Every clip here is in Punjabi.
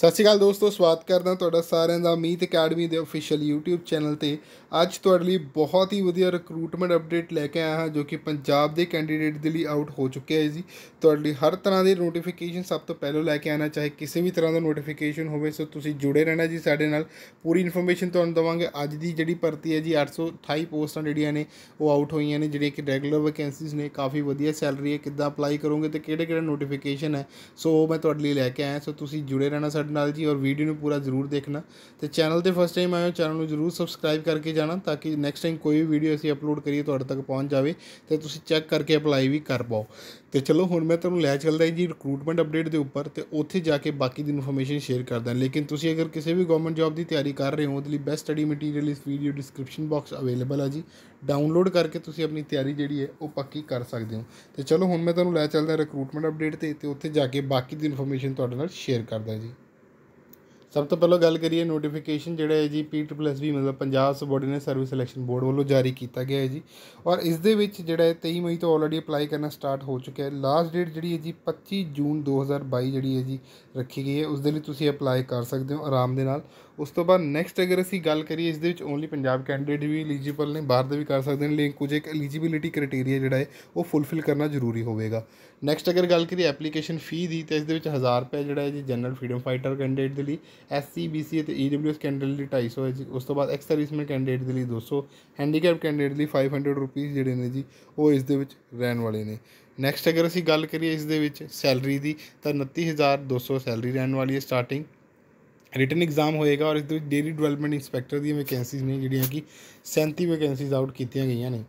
ਸਤਿ ਸ਼੍ਰੀ ਅਕਾਲ ਦੋਸਤੋ ਸਵਾਗਤ ਕਰਦਾ ਤੁਹਾਡਾ ਸਾਰਿਆਂ ਦਾ ਮੀਤ ਅਕੈਡਮੀ ਦੇ ਅਫੀਸ਼ੀਅਲ YouTube ਚੈਨਲ ਤੇ ਅੱਜ ਤੁਹਾਡੇ ਲਈ ਬਹੁਤ ਹੀ ਵਧੀਆ ਰਿਕਰੂਟਮੈਂਟ ਅਪਡੇਟ ਲੈ ਕੇ ਆਇਆ ਹਾਂ ਜੋ ਕਿ ਪੰਜਾਬ ਦੇ ਕੈਂਡੀਡੇਟ ਦੇ ਲਈ ਆਊਟ ਹੋ ਚੁੱਕੇ ਹੈ ਜੀ ਤੁਹਾਡੇ ਲਈ ਹਰ ਤਰ੍ਹਾਂ ਦੇ ਨੋਟੀਫਿਕੇਸ਼ਨ ਸਭ ਤੋਂ ਪਹਿਲਾਂ ਲੈ ਕੇ ਆਣਾ ਚਾਹੇ ਕਿਸੇ ਵੀ ਤਰ੍ਹਾਂ ਦਾ ਨੋਟੀਫਿਕੇਸ਼ਨ ਹੋਵੇ ਸੋ ਤੁਸੀਂ ਜੁੜੇ ਰਹਿਣਾ ਜੀ ਸਾਡੇ ਨਾਲ ਪੂਰੀ ਇਨਫੋਰਮੇਸ਼ਨ ਤੁਹਾਨੂੰ ਦਵਾਂਗੇ ਅੱਜ ਦੀ ਜਿਹੜੀ ਭਰਤੀ ਹੈ ਜੀ 828 ਪੋਸਟਾਂ ਜਿਹੜੀਆਂ ਨੇ ਉਹ ਆਊਟ ਹੋਈਆਂ ਨੇ ਜਿਹੜੀਆਂ ਕਿ ਰੈਗੂਲਰ ਵੈਕੈਂਸੀਜ਼ ਨੇ ਕਾਫੀ ਵਧੀਆ ਸੈਲਰੀ ਹੈ ਕਿੱਦਾਂ ਅਪਲਾਈ ਕਰੋਗੇ ਤੇ ਕਿਹੜੇ ਕਿਹੜੇ ਨੋਟੀਫਿਕੇਸ਼ਨ ਹੈ ਸੋ ਮੈਂ ਤੁਹਾਡੇ ਲਈ ਲੈ ਕੇ ਆਇਆ ਸੋ ਤੁਸੀਂ ਜੁੜੇ ਰਹਿਣਾ ਸਾਡੇ ਨਾਲ ਜੀ ਔਰ ਵੀਡੀਓ ਨੂੰ ਪੂਰਾ ਜ਼ਰੂਰ ਦੇਖਣਾ ਤੇ ਚੈਨਲ ਤੇ ਫਸਟ ਟਾਈਮ ਆਇਓ ਚੈਨਲ ਨੂੰ ਜ਼ਰੂਰ ਸਬਸਕ੍ਰਾਈਬ ਕਰਕੇ ਜਾਣਾ ਤਾਂ ਕਿ ਨੈਕਸਟ ਟਾਈਮ ਕੋਈ ਵੀ ਵੀਡੀਓ ਅਸੀਂ ਅਪਲੋਡ ਕਰੀਏ ਤੁਹਾਡੇ ਤੱਕ ਪਹੁੰਚ ਜਾਵੇ ਤੇ ਤੁਸੀਂ ਚੈੱਕ ਕਰਕੇ ਅਪਲਾਈ ਵੀ ਕਰ ਪਾਓ ਤੇ ਚਲੋ ਹੁਣ ਮੈਂ ਤੁਹਾਨੂੰ ਲੈ ਚੱਲਦਾ ਜੀ ਰਿਕਰੂਟਮੈਂਟ ਅਪਡੇਟ ਦੇ ਉੱਪਰ ਤੇ ਉੱਥੇ ਜਾ ਕੇ ਬਾਕੀ ਦੀ ਇਨਫੋਰਮੇਸ਼ਨ ਸ਼ੇਅਰ ਕਰਦਾ ਲੇਕਿਨ ਤੁਸੀਂ ਅਗਰ ਕਿਸੇ ਵੀ ਗਵਰਨਮੈਂਟ ਜੌਬ ਦੀ ਤਿਆਰੀ ਕਰ ਰਹੇ ਹੋ ਉਹਦੇ ਲਈ ਬੈਸਟ ਸਟੱਡੀ ਮਟੀਰੀਅਲ ਇਸ ਵੀਡੀਓ ਡਿਸਕ੍ਰਿਪਸ਼ਨ ਬਾਕਸ ਅਵੇਲੇਬਲ ਆ ਜੀ ਡਾਊਨਲੋਡ ਕਰਕੇ ਤੁਸੀਂ ਆਪਣੀ ਤਿਆਰੀ ਜਿਹੜੀ ਹੈ ਉਹ ਪੱਕੀ ਕਰ ਸਕਦੇ ਹੋ ਤੇ ਚਲੋ ਹੁਣ ਮੈਂ ਤੁਹਾਨੂੰ ਲੈ ਚੱਲਦਾ ਰਿਕਰੂਟਮੈਂਟ ਅਪਡੇਟ ਤੇ ਤੇ ਉੱਥੇ ਜਾ ਕੇ ਬਾਕੀ ਦੀ ਇਨਫੋਰਮੇਸ਼ਨ ਤੁਹਾਡੇ ਨਾਲ ਸ਼ੇਅਰ ਕਰਦਾ ਜੀ ਸਭ ਤੋਂ ਪਹਿਲਾਂ ਗੱਲ ਕਰੀਏ ਨੋਟੀਫਿਕੇਸ਼ਨ ਜਿਹੜਾ ਹੈ ਜੀ ਪੀ ਮਤਲਬ Punjab subordinate service selection board ਵੱਲੋਂ ਜਾਰੀ ਕੀਤਾ ਗਿਆ ਹੈ ਜੀ ਔਰ ਇਸ ਦੇ ਵਿੱਚ ਜਿਹੜਾ ਹੈ 23 ਮਈ ਤੋਂ ਆਲਰੇਡੀ ਅਪਲਾਈ ਕਰਨਾ ਸਟਾਰਟ ਹੋ ਚੁੱਕਿਆ ਹੈ ਲਾਸਟ ਡੇਟ ਜਿਹੜੀ ਹੈ ਜੀ 25 ਜੂਨ 2022 ਜਿਹੜੀ ਹੈ ਜੀ ਰੱਖੀ ਗਈ ਹੈ ਉਸ ਦੇ ਲਈ ਤੁਸੀਂ ਅਪਲਾਈ ਕਰ ਸਕਦੇ ਹੋ ਆਰਾਮ ਦੇ ਨਾਲ ਉਸ ਤੋਂ ਬਾਅਦ ਨੈਕਸਟ ਅਗਰ ਅਸੀਂ ਗੱਲ ਕਰੀਏ ਇਸ ਦੇ ਵਿੱਚ ਓਨਲੀ ਪੰਜਾਬ ਕੈਂਡੀਡੇਟ ਵੀ ਐਲੀਜੀਬਲ ਨੇ ਬਾਹਰ ਦੇ ਵੀ ਕਰ ਸਕਦੇ ਨੇ ਲੇਕਿਨ ਕੁਝ ਇੱਕ ਐਲੀਜੀਬਿਲਿਟੀ ਕ੍ਰਾਈਟੇਰੀਆ ਜਿਹੜਾ ਹੈ ਉਹ ਫੁੱਲਫਿਲ ਕਰਨਾ ਜ਼ਰੂਰੀ ਹੋਵੇਗਾ ਨੈਕਸਟ ਅਗਰ ਗੱਲ ਕਰੀਏ ਐਪਲੀਕੇਸ਼ਨ ਫੀ ਦੀ ਤਾਂ ਇਸ ਦੇ ਵਿੱਚ 1000 ਰੁਪਏ ਜਿਹੜਾ ਹੈ ਜੀ ਜਨਰਲ ਫਰੀडम ਫਾਈਟਰ ਕੈਂਡੀਡੇਟ ਦੇ ਲਈ ਐਸਸੀ ਬੀਸੀ ਅਤੇ ਈਡਬਲਯੂਐਸ ਕੈਂਡੀਡੇਟ ਲਈ 250 ਹੈ ਜੀ ਉਸ ਤੋਂ ਬਾਅਦ ਐਕਸ ਸਰਵਿਸਮੈਨ ਕੈਂਡੀਡੇਟ ਦੇ ਲਈ 200 ਹੈਂਡੀਕੈਪ ਕੈਂਡੀਡੇਟ ਲਈ 500 ਰੁਪਏ ਜਿਹੜੇ ਨੇ ਜੀ ਉਹ ਇਸ ਦੇ ਵਿੱਚ ਰਹਿਣ ਵਾਲੇ ਨੇ ਨੈਕਸਟ ਅਗਰ ਅਸੀਂ ਗੱਲ ਕਰੀਏ ਇਸ ਦੇ ਵਿੱਚ ਸੈਲਰੀ ਦੀ ਤਾਂ 29200 ਸੈਲਰੀ ਰਹਿਣ ਵਾਲੀ ਹੈ ਸਟਾਰਟਿੰਗ ਰਿਟਨ ਐਗਜ਼ਾਮ ਹੋਏਗਾ ਔਰ ਇਸ ਦੇ ਵਿੱਚ ਡੇਲੀ ਡਿਵੈਲਪਮੈਂਟ ਇਨਸਪੈਕਟਰ ਦੀਆਂ ਵੈਕੈਂਸੀਜ਼ ਨੇ ਜਿਹੜੀਆਂ ਕਿ 37 ਵੈਕੈਂਸੀਜ਼ ਆਊਟ ਕੀਤੀਆਂ ਗਈਆਂ ਨੇ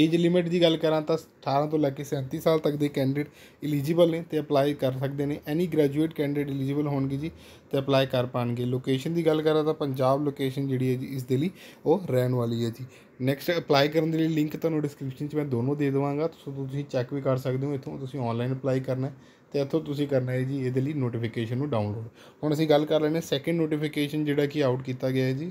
ਏਜ ਲਿਮਿਟ ਦੀ ਗੱਲ ਕਰਾਂ ਤਾਂ 18 ਤੋਂ ਲੈ ਕੇ 37 ਸਾਲ ਤੱਕ ਦੇ ਕੈਂਡੀਡੇਟ ਐਲੀਜੀਬਲ ਨੇ ਤੇ ਅਪਲਾਈ ਕਰ ਸਕਦੇ ਨੇ ਐਨੀ ਗ੍ਰੈਜੂਏਟ ਕੈਂਡੀਡੇਟ ਐਲੀਜੀਬਲ ਹੋਣਗੇ ਜੀ ਤੇ ਅਪਲਾਈ ਕਰ ਪਾਣਗੇ ਲੋਕੇਸ਼ਨ ਦੀ ਗੱਲ ਕਰਾਂ ਤਾਂ ਪੰਜਾਬ ਲੋਕੇਸ਼ਨ ਜਿਹੜੀ ਹੈ ਜੀ ਇਸ ਦੇ ਲਈ ਉਹ ਰਹਿਣ ਵਾਲੀ ਹੈ ਜੀ ਨੈਕਸਟ ਅਪਲਾਈ ਕਰਨ ਦੇ ਲਈ ਲਿੰਕ ਤੁਹਾਨੂੰ ਡਿਸਕ੍ਰਿਪਸ਼ਨ 'ਚ ਮੈਂ ਦੋਨੋਂ ਦੇ ਦਵਾਂਗਾ ਤੁਸੀਂ ਤੁਸੀਂ ਚੈੱਕ ਵੀ ਕਰ ਸਕਦੇ ਹੋ ਇਥੋਂ ਤੁਸੀਂ ਆਨਲਾਈਨ ਅਪਲਾਈ ਕਰਨਾ ਤੇ ਇੱਥੋਂ ਤੁਸੀਂ ਕਰਨਾ ਹੈ ਜੀ ਇਹਦੇ ਲਈ ਨੋਟੀਫਿਕੇਸ਼ਨ ਨੂੰ ਡਾਊਨਲੋਡ ਹੁਣ ਅਸੀਂ ਗੱਲ ਕਰ ਲੈਨੇ ਸੈਕੰਡ ਨੋਟੀਫਿਕੇਸ਼ਨ ਜਿਹੜਾ ਕਿ ਆਊਟ ਕੀਤਾ ਗਿਆ ਹੈ ਜੀ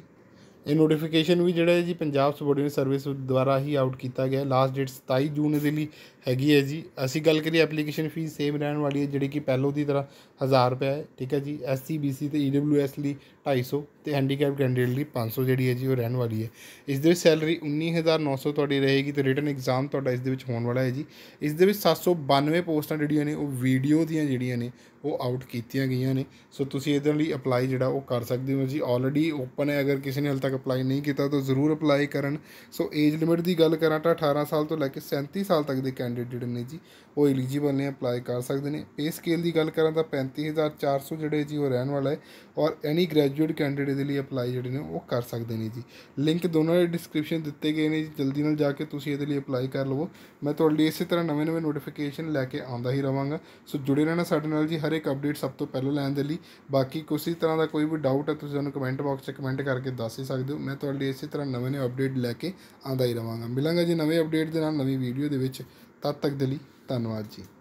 ਇਹ ਨੋਟੀਫਿਕੇਸ਼ਨ ਵੀ ਜਿਹੜਾ ਹੈ ਜੀ ਪੰਜਾਬ ਸਬੋਰਡੀਨੇਟ ਸਰਵਿਸ ਦੁਆਰਾ ਹੀ ਆਊਟ ਕੀਤਾ ਗਿਆ ਲਾਸਟ ਡੇਟ 27 ਜੂਨ ਦੇ ਲਈ ਹੈਗੀ ਹੈ ਜੀ ਅਸੀਂ ਗੱਲ ਕਰੀਏ ਐਪਲੀਕੇਸ਼ਨ ਫੀਸ ਸੇਮ ਰਹਿਣ ਵਾਲੀ ਹੈ ਜਿਹੜੀ ਕਿ ਪਹਿਲੋਂ ਦੀ ਤਰ੍ਹਾਂ 1000 ਰੁਪਏ ਹੈ ਠੀਕ ਹੈ ਜੀ ਐਸਸੀ ਬੀਸੀ ਤੇ ਈਡਬਲਯੂਐਸ e ਲਈ 250 ਤੇ ਹੈਂਡੀਕੈਪ ਕੈਂਡੀਡੇਟ ਲਈ 500 ਜਿਹੜੀ ਹੈ ਜੀ ਉਹ ਰਹਿਣ ਵਾਲੀ ਹੈ ਇਸ ਦੇ ਵਿੱਚ ਸੈਲਰੀ 19900 ਤੁਹਾਡੀ ਰਹੇਗੀ ਤੇ ਰਿਟਨ ਐਗਜ਼ਾਮ ਤੁਹਾਡਾ ਇਸ ਦੇ ਵਿੱਚ ਹੋਣ ਵਾਲਾ ਹੈ ਜੀ ਇਸ ਦੇ ਵਿੱਚ 792 ਪੋਸਟਾਂ ਜਿਹੜੀਆਂ ਨੇ ਉਹ ਵੀਡੀਓ ਦੀਆਂ ਜਿਹੜੀਆਂ ਨੇ ਉਹ ਆਊਟ ਕੀਤੀਆਂ ਗਈਆਂ ਨੇ ਸੋ ਤੁਸੀਂ ਇਹਦੇ ਲਈ ਅਪਲਾਈ ਜਿਹੜਾ ਉਹ ਕਰ ਸਕਦੇ ਹੋ ਜੀ ਆਲਰੇਡੀ ਓਪਨ ਹੈ ਅਗਰ ਕਿਸੇ ਨੇ ਹਾਲ ਤੱਕ ਅਪਲਾਈ ਨਹੀਂ ਕੀਤਾ ਤਾਂ ਜ਼ਰੂਰ ਅਪਲਾਈ ਕਰਨ ਸੋ ਏਜ ਲਿਮਿਟ ਦੀ ਗੱਲ ਕਰਾਂ ਤਾਂ 18 ਸਾਲ ਤੋਂ ਲੈ ਕੇ 37 ਸਾਲ ਤੱਕ ਦੇ ਕੈਂਡੀਡੇਟ ਨੇ ਜੀ ਉਹ ਐਲੀਜੀਬਲ ਨੇ ਅਪਲਾਈ ਕਰ ਸਕਦੇ ਨੇ ਪੇ ਸਕੇਲ ਦੀ ਗੱਲ ਕਰਾਂ ਤਾਂ 35400 ਜਿਹੜੇ ਜੀ ਉਹ ਰਹਿਣ ਵਾਲਾ ਹੈ ਔਰ ਐਨੀ ਗ੍ਰੈਜੂਏਟ ਕੈਂਡੀਡੇਟ ਦੇ ਲਈ ਅਪਲਾਈ ਜਿਹੜੇ ਨੇ ਉਹ ਕਰ ਸਕਦੇ ਨੇ ਜੀ ਲਿੰਕ ਦੋਨਾਂ ਦੇ ਡਿਸਕ੍ਰਿਪਸ਼ਨ ਦਿੱਤੇ ਗਏ ਨੇ ਜੀ ਜਲਦੀ ਨਾਲ ਜਾ ਕੇ ਤੁਸੀਂ ਇਹਦੇ ਲਈ ਅਪਲਾਈ ਕਰ ਲਵੋ ਮੈਂ ਤੁਹਾਡੇ ਲਈ ਇਸੇ ਤਰ੍ਹਾਂ ਨਵੇਂ-ਨਵੇਂ ਨੋਟੀਫਿਕੇਸ਼ਨ ਲੈ ਕੇ ਆਉਂਦਾ ਹੀ ਰਵਾਂਗਾ ਸੋ ਜੁੜੇ ਰਹਿਣਾ ਸਾਡੇ ਨਾਲ ਜੀ ਹਰ ਹਰ ਇੱਕ ਅਪਡੇਟ ਸਭ ਤੋਂ ਪਹਿਲਾਂ ਲੈਣ ਦੇ ਲਈ ਬਾਕੀ ਕਿਸੇ ਤਰ੍ਹਾਂ ਦਾ ਕੋਈ ਵੀ ਡਾਊਟ ਹੈ ਤੁਸੀਂ ਸਾਨੂੰ ਕਮੈਂਟ ਬਾਕਸ 'ਚ ਕਮੈਂਟ ਕਰਕੇ ਦੱਸ ਹੀ ਸਕਦੇ ਹੋ ਮੈਂ ਤੁਹਾਡੇ ਲਈ ਇਸੇ ਤਰ੍ਹਾਂ ਨਵੇਂ ਨਵੇਂ ਅਪਡੇਟ ਲੈ ਕੇ ਆਉਂਦਾ ਹੀ ਰਵਾਂਗਾ ਮਿਲਾਂਗਾ ਜੀ ਨਵੇਂ ਅਪਡੇਟ ਦੇ ਨਾਲ ਨਵੀਂ ਵੀਡੀਓ ਦੇ ਵਿੱਚ ਤਦ ਤੱਕ ਦੇ ਲਈ ਧੰਨਵਾਦ ਜੀ